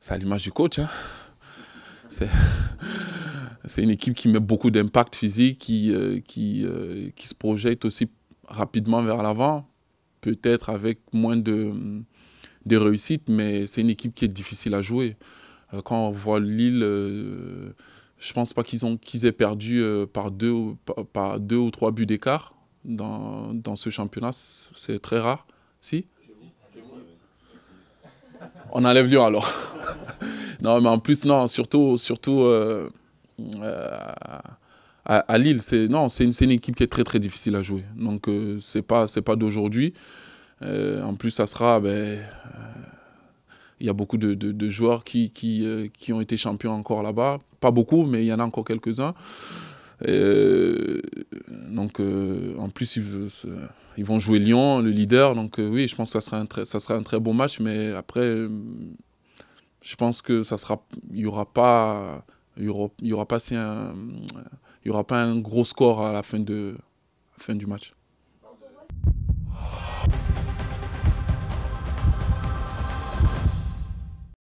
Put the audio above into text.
c'est à l'image du coach. Hein. C'est une équipe qui met beaucoup d'impact physique, euh, euh, qui, se projette aussi rapidement vers l'avant, peut-être avec moins de, réussite, mais c'est une équipe qui est difficile à jouer. Euh, quand on voit Lille, je ne pense pas qu'ils qu'ils aient perdu par, deux, ou trois buts d'écart dans, ce championnat. C'est très rare. Si On enlève Lyon alors. Non, mais en plus, non, surtout, surtout euh, euh, à, Lille, c'est une, une, équipe qui est très très difficile à jouer. Donc ce euh, c'est pas pas d'aujourd'hui. en plus, ça sera, ben, il y a beaucoup de, joueurs qui qui, ont été champions encore là-bas. Pas beaucoup, mais il y en a encore quelques uns. donc en plus, ils, ils, vont jouer Lyon, le leader. Donc oui, je pense que ça sera un très, ça sera un très bon match. Mais après je pense que ça sera, il y aura pas, il y aura, pas si un, il y aura pas un gros score à la fin de, la fin du match.